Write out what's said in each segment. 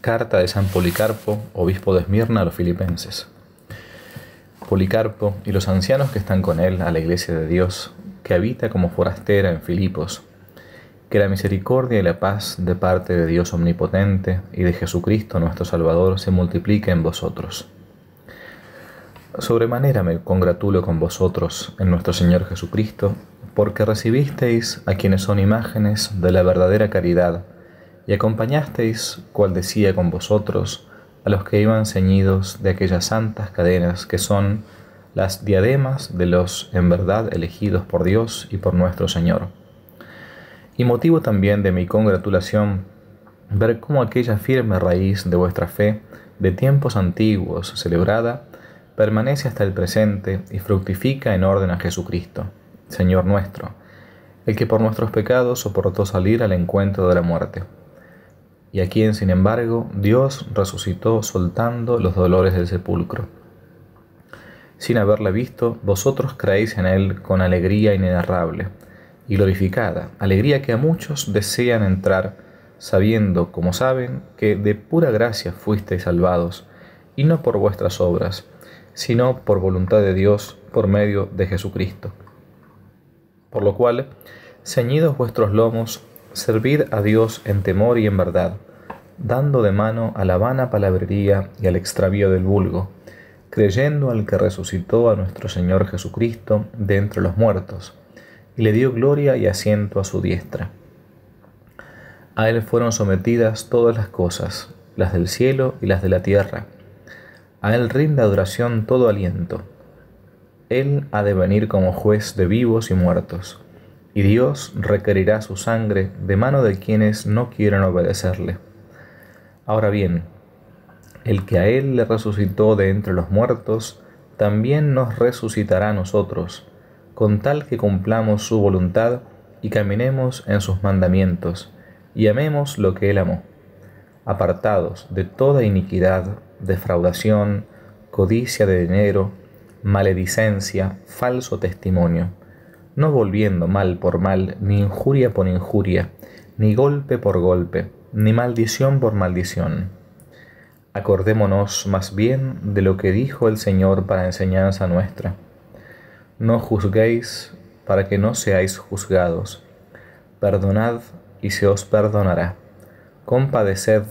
Carta de San Policarpo, obispo de Esmirna a los filipenses. Policarpo y los ancianos que están con él a la iglesia de Dios, que habita como forastera en Filipos, que la misericordia y la paz de parte de Dios Omnipotente y de Jesucristo nuestro Salvador se multiplique en vosotros. Sobremanera me congratulo con vosotros en nuestro Señor Jesucristo, porque recibisteis a quienes son imágenes de la verdadera caridad, y acompañasteis, cual decía con vosotros, a los que iban ceñidos de aquellas santas cadenas que son las diademas de los en verdad elegidos por Dios y por nuestro Señor. Y motivo también de mi congratulación ver cómo aquella firme raíz de vuestra fe, de tiempos antiguos celebrada, permanece hasta el presente y fructifica en orden a Jesucristo, Señor nuestro, el que por nuestros pecados soportó salir al encuentro de la muerte y a quien, sin embargo, Dios resucitó soltando los dolores del sepulcro. Sin haberle visto, vosotros creéis en Él con alegría inenarrable y glorificada, alegría que a muchos desean entrar, sabiendo, como saben, que de pura gracia fuisteis salvados, y no por vuestras obras, sino por voluntad de Dios por medio de Jesucristo. Por lo cual, ceñidos vuestros lomos Servid a Dios en temor y en verdad, dando de mano a la vana palabrería y al extravío del vulgo, creyendo al que resucitó a nuestro Señor Jesucristo de entre los muertos, y le dio gloria y asiento a su diestra. A él fueron sometidas todas las cosas, las del cielo y las de la tierra. A él rinde adoración todo aliento. Él ha de venir como juez de vivos y muertos y Dios requerirá su sangre de mano de quienes no quieran obedecerle. Ahora bien, el que a Él le resucitó de entre los muertos, también nos resucitará a nosotros, con tal que cumplamos su voluntad y caminemos en sus mandamientos, y amemos lo que Él amó, apartados de toda iniquidad, defraudación, codicia de dinero, maledicencia, falso testimonio no volviendo mal por mal, ni injuria por injuria, ni golpe por golpe, ni maldición por maldición. Acordémonos más bien de lo que dijo el Señor para enseñanza nuestra. No juzguéis para que no seáis juzgados. Perdonad y se os perdonará. Compadeced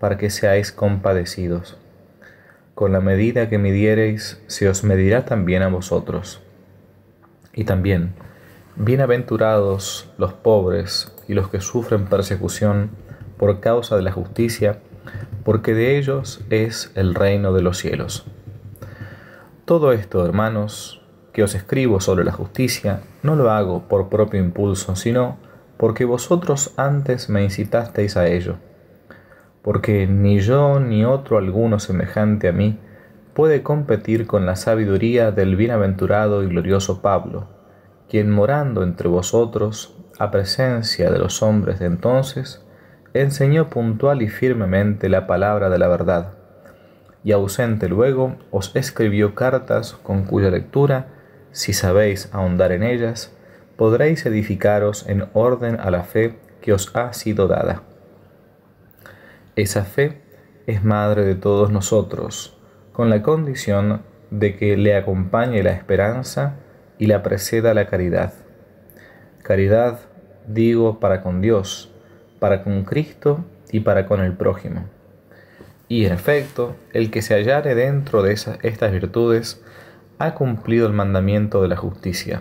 para que seáis compadecidos. Con la medida que midiereis, se os medirá también a vosotros. Y también, bienaventurados los pobres y los que sufren persecución por causa de la justicia, porque de ellos es el reino de los cielos. Todo esto, hermanos, que os escribo sobre la justicia, no lo hago por propio impulso, sino porque vosotros antes me incitasteis a ello. Porque ni yo ni otro alguno semejante a mí puede competir con la sabiduría del bienaventurado y glorioso Pablo, quien morando entre vosotros, a presencia de los hombres de entonces, enseñó puntual y firmemente la palabra de la verdad, y ausente luego os escribió cartas con cuya lectura, si sabéis ahondar en ellas, podréis edificaros en orden a la fe que os ha sido dada. Esa fe es madre de todos nosotros, con la condición de que le acompañe la esperanza y la preceda la caridad. Caridad, digo, para con Dios, para con Cristo y para con el prójimo. Y en efecto, el que se hallare dentro de esas, estas virtudes ha cumplido el mandamiento de la justicia,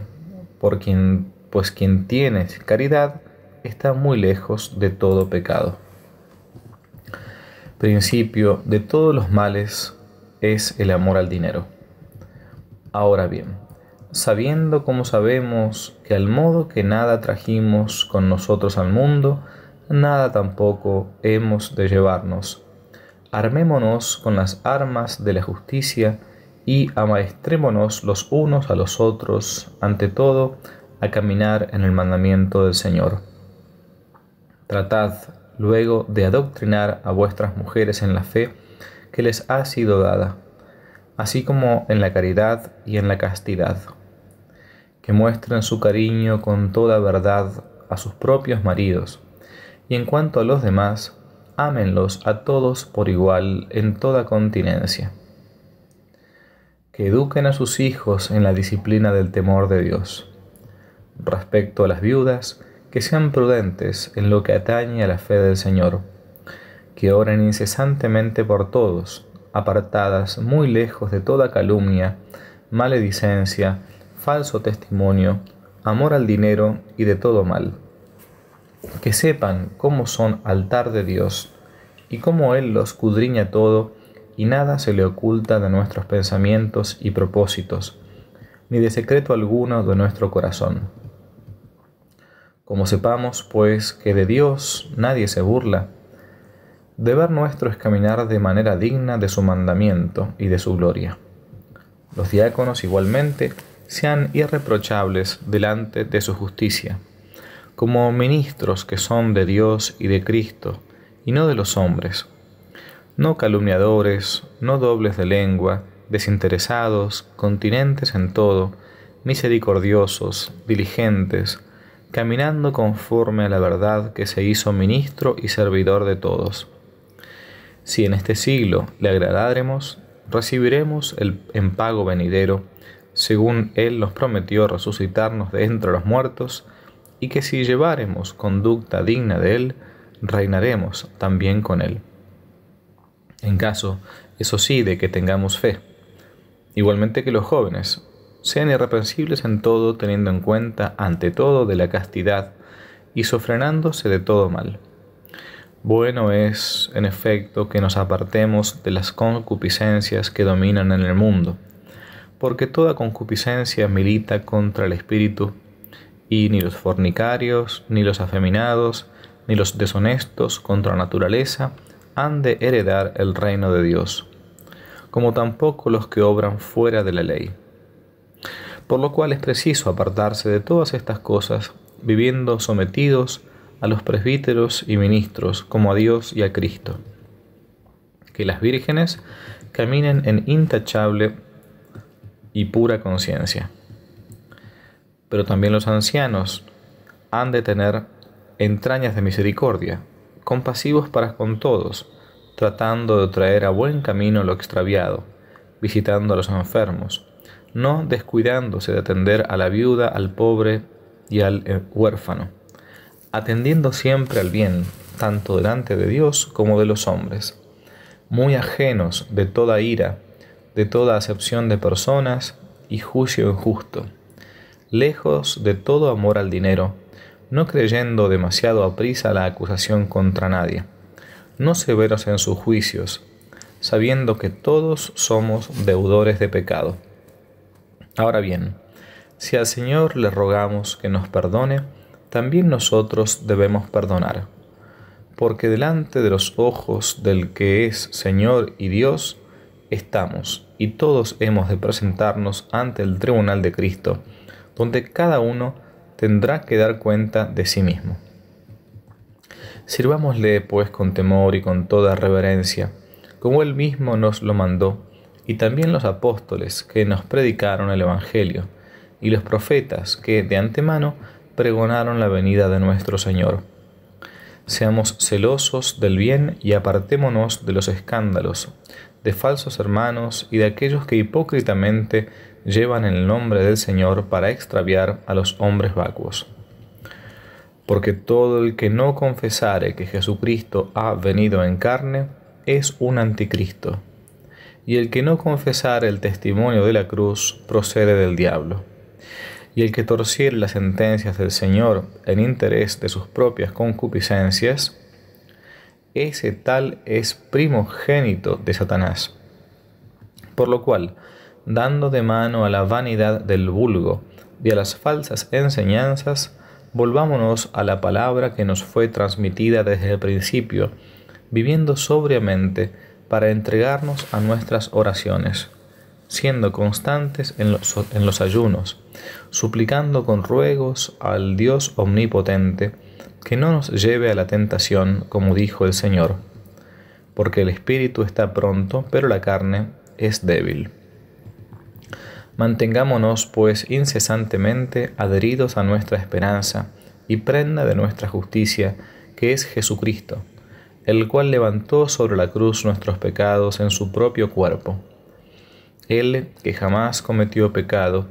por quien, pues quien tiene caridad está muy lejos de todo pecado. Principio de todos los males es el amor al dinero. Ahora bien, sabiendo como sabemos que al modo que nada trajimos con nosotros al mundo, nada tampoco hemos de llevarnos. Armémonos con las armas de la justicia y amaestrémonos los unos a los otros, ante todo, a caminar en el mandamiento del Señor. Tratad luego de adoctrinar a vuestras mujeres en la fe, que les ha sido dada, así como en la caridad y en la castidad. Que muestren su cariño con toda verdad a sus propios maridos, y en cuanto a los demás, ámenlos a todos por igual en toda continencia. Que eduquen a sus hijos en la disciplina del temor de Dios. Respecto a las viudas, que sean prudentes en lo que atañe a la fe del Señor que oren incesantemente por todos, apartadas muy lejos de toda calumnia, maledicencia, falso testimonio, amor al dinero y de todo mal. Que sepan cómo son altar de Dios y cómo Él los cudriña todo y nada se le oculta de nuestros pensamientos y propósitos, ni de secreto alguno de nuestro corazón. Como sepamos, pues, que de Dios nadie se burla, Deber nuestro es caminar de manera digna de su mandamiento y de su gloria. Los diáconos igualmente sean irreprochables delante de su justicia, como ministros que son de Dios y de Cristo, y no de los hombres. No calumniadores, no dobles de lengua, desinteresados, continentes en todo, misericordiosos, diligentes, caminando conforme a la verdad que se hizo ministro y servidor de todos si en este siglo le agradaremos, recibiremos el en pago venidero, según él nos prometió resucitarnos de entre los muertos, y que si lleváremos conducta digna de él, reinaremos también con él. En caso, eso sí, de que tengamos fe. Igualmente que los jóvenes, sean irreprensibles en todo teniendo en cuenta ante todo de la castidad y sofrenándose de todo mal bueno es, en efecto, que nos apartemos de las concupiscencias que dominan en el mundo, porque toda concupiscencia milita contra el espíritu, y ni los fornicarios, ni los afeminados, ni los deshonestos contra la naturaleza han de heredar el reino de Dios, como tampoco los que obran fuera de la ley. Por lo cual es preciso apartarse de todas estas cosas, viviendo sometidos a a los presbíteros y ministros, como a Dios y a Cristo. Que las vírgenes caminen en intachable y pura conciencia. Pero también los ancianos han de tener entrañas de misericordia, compasivos para con todos, tratando de traer a buen camino lo extraviado, visitando a los enfermos, no descuidándose de atender a la viuda, al pobre y al eh, huérfano atendiendo siempre al bien, tanto delante de Dios como de los hombres, muy ajenos de toda ira, de toda acepción de personas y juicio injusto, lejos de todo amor al dinero, no creyendo demasiado a prisa la acusación contra nadie, no severos en sus juicios, sabiendo que todos somos deudores de pecado. Ahora bien, si al Señor le rogamos que nos perdone, también nosotros debemos perdonar. Porque delante de los ojos del que es Señor y Dios estamos, y todos hemos de presentarnos ante el tribunal de Cristo, donde cada uno tendrá que dar cuenta de sí mismo. Sirvámosle pues con temor y con toda reverencia, como él mismo nos lo mandó, y también los apóstoles que nos predicaron el Evangelio, y los profetas que de antemano pregonaron la venida de nuestro Señor. Seamos celosos del bien y apartémonos de los escándalos, de falsos hermanos y de aquellos que hipócritamente llevan el nombre del Señor para extraviar a los hombres vacuos. Porque todo el que no confesare que Jesucristo ha venido en carne es un anticristo, y el que no confesare el testimonio de la cruz procede del diablo y el que torciere las sentencias del Señor en interés de sus propias concupiscencias, ese tal es primogénito de Satanás. Por lo cual, dando de mano a la vanidad del vulgo y a las falsas enseñanzas, volvámonos a la palabra que nos fue transmitida desde el principio, viviendo sobriamente para entregarnos a nuestras oraciones siendo constantes en los, ayunos, suplicando con ruegos al Dios omnipotente que no nos lleve a la tentación, como dijo el Señor, porque el espíritu está pronto, pero la carne es débil. Mantengámonos, pues, incesantemente adheridos a nuestra esperanza y prenda de nuestra justicia, que es Jesucristo, el cual levantó sobre la cruz nuestros pecados en su propio cuerpo él que jamás cometió pecado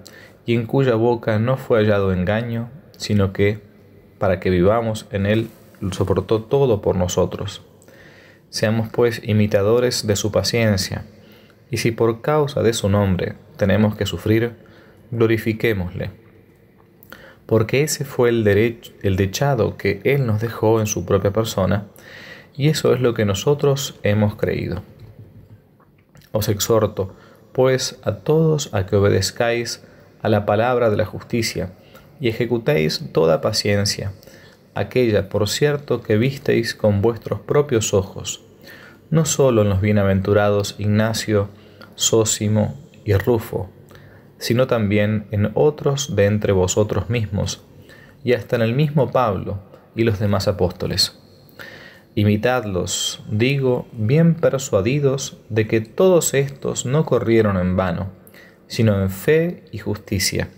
y en cuya boca no fue hallado engaño, sino que, para que vivamos en él, soportó todo por nosotros. Seamos pues imitadores de su paciencia, y si por causa de su nombre tenemos que sufrir, glorifiquémosle. Porque ese fue el, derecho, el dechado que Él nos dejó en su propia persona, y eso es lo que nosotros hemos creído. Os exhorto, pues a todos a que obedezcáis a la palabra de la justicia y ejecutéis toda paciencia, aquella, por cierto, que visteis con vuestros propios ojos, no solo en los bienaventurados Ignacio, Sósimo y Rufo, sino también en otros de entre vosotros mismos, y hasta en el mismo Pablo y los demás apóstoles. Imitadlos, digo, bien persuadidos de que todos estos no corrieron en vano, sino en fe y justicia,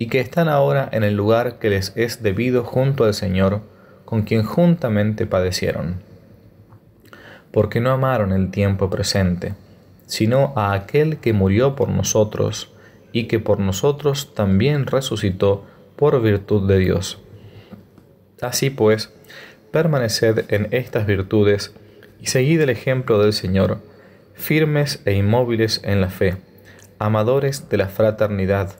y que están ahora en el lugar que les es debido junto al Señor, con quien juntamente padecieron. Porque no amaron el tiempo presente, sino a aquel que murió por nosotros, y que por nosotros también resucitó por virtud de Dios. Así pues, permaneced en estas virtudes y seguid el ejemplo del Señor, firmes e inmóviles en la fe, amadores de la fraternidad,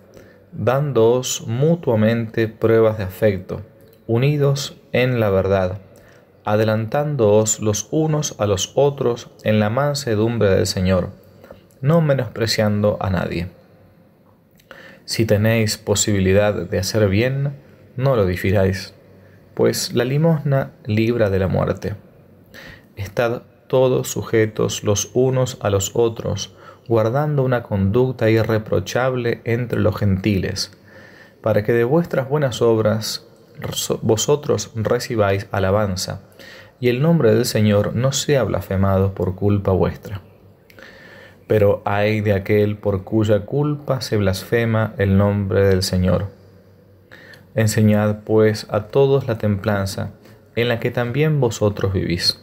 dándoos mutuamente pruebas de afecto, unidos en la verdad, adelantándoos los unos a los otros en la mansedumbre del Señor, no menospreciando a nadie. Si tenéis posibilidad de hacer bien, no lo difiráis pues la limosna libra de la muerte. Estad todos sujetos los unos a los otros, guardando una conducta irreprochable entre los gentiles, para que de vuestras buenas obras vosotros recibáis alabanza, y el nombre del Señor no sea blasfemado por culpa vuestra. Pero ay de aquel por cuya culpa se blasfema el nombre del Señor Enseñad pues a todos la templanza, en la que también vosotros vivís.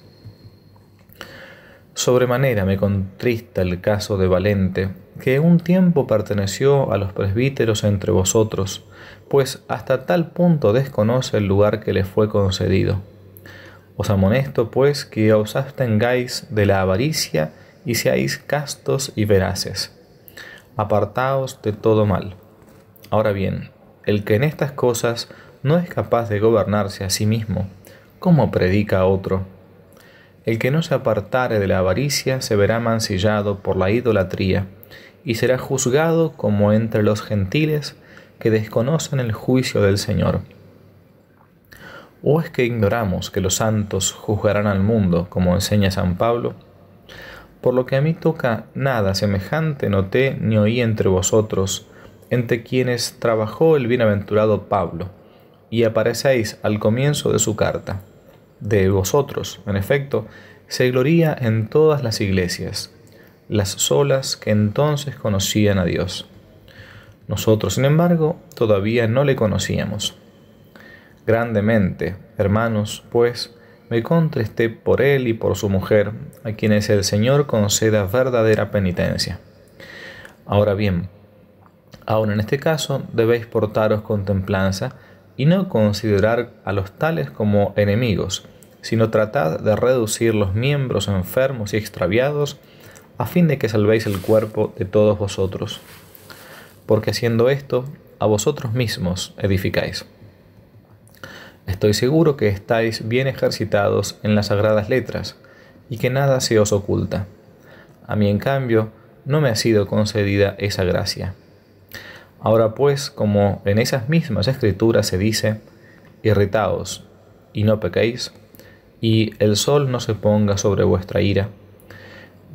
Sobremanera me contrista el caso de Valente, que un tiempo perteneció a los presbíteros entre vosotros, pues hasta tal punto desconoce el lugar que le fue concedido. Os amonesto, pues, que os abstengáis de la avaricia y seáis castos y veraces. Apartaos de todo mal. Ahora bien, el que en estas cosas no es capaz de gobernarse a sí mismo, como predica a otro. El que no se apartare de la avaricia se verá mancillado por la idolatría y será juzgado como entre los gentiles que desconocen el juicio del Señor. ¿O es que ignoramos que los santos juzgarán al mundo, como enseña San Pablo? Por lo que a mí toca, nada semejante noté ni oí entre vosotros, entre quienes trabajó el bienaventurado Pablo, y aparecéis al comienzo de su carta. De vosotros, en efecto, se gloría en todas las iglesias, las solas que entonces conocían a Dios. Nosotros, sin embargo, todavía no le conocíamos. Grandemente, hermanos, pues, me contristé por él y por su mujer, a quienes el Señor conceda verdadera penitencia. Ahora bien, Aun en este caso debéis portaros con templanza y no considerar a los tales como enemigos, sino tratad de reducir los miembros enfermos y extraviados a fin de que salvéis el cuerpo de todos vosotros. Porque haciendo esto, a vosotros mismos edificáis. Estoy seguro que estáis bien ejercitados en las sagradas letras y que nada se os oculta. A mí, en cambio, no me ha sido concedida esa gracia. Ahora pues, como en esas mismas escrituras se dice, irritaos y no pequéis, y el sol no se ponga sobre vuestra ira.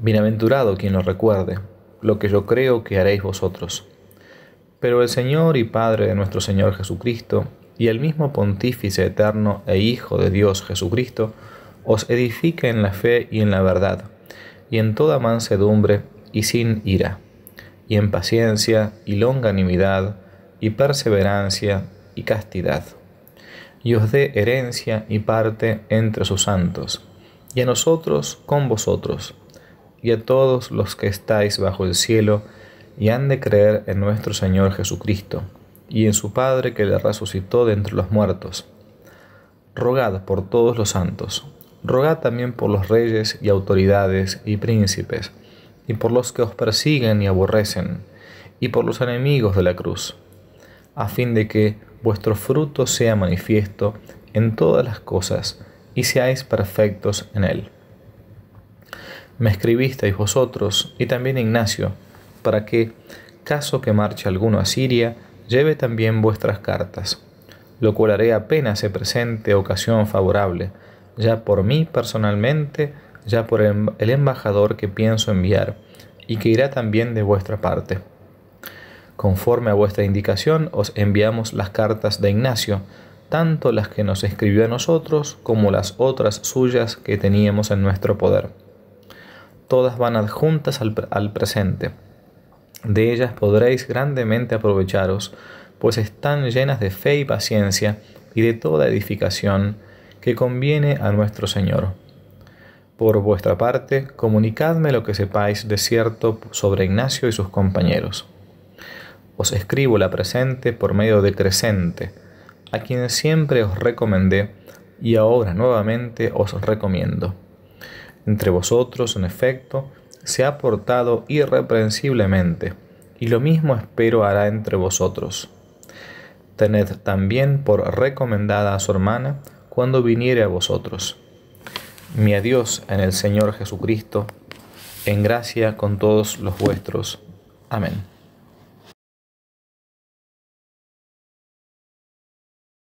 Bienaventurado quien lo recuerde, lo que yo creo que haréis vosotros. Pero el Señor y Padre de nuestro Señor Jesucristo, y el mismo Pontífice eterno e Hijo de Dios Jesucristo, os edifique en la fe y en la verdad, y en toda mansedumbre y sin ira y en paciencia y longanimidad y perseverancia y castidad. Y os dé herencia y parte entre sus santos, y a nosotros con vosotros, y a todos los que estáis bajo el cielo, y han de creer en nuestro Señor Jesucristo, y en su Padre que le resucitó de entre los muertos. Rogad por todos los santos, rogad también por los reyes y autoridades y príncipes, y por los que os persiguen y aborrecen, y por los enemigos de la cruz, a fin de que vuestro fruto sea manifiesto en todas las cosas, y seáis perfectos en él. Me escribisteis vosotros, y también Ignacio, para que, caso que marche alguno a Siria, lleve también vuestras cartas, lo cual haré apenas se presente ocasión favorable, ya por mí personalmente, ya por em-, el embajador que pienso enviar, y que irá también de vuestra parte. Conforme a vuestra indicación, os enviamos las cartas de Ignacio, tanto las que nos escribió a nosotros como las otras suyas que teníamos en nuestro poder. Todas van adjuntas al, presente. De ellas podréis grandemente aprovecharos, pues están llenas de fe y paciencia y de toda edificación que conviene a nuestro Señor por vuestra parte, comunicadme lo que sepáis de cierto sobre Ignacio y sus compañeros. Os escribo la presente por medio de Crescente, a quien siempre os recomendé y ahora nuevamente os recomiendo. Entre vosotros, en efecto, se ha portado irreprensiblemente, y lo mismo espero hará entre vosotros. Tened también por recomendada a su hermana cuando viniere a vosotros mi adiós en el Señor Jesucristo, en gracia con todos los vuestros. Amén.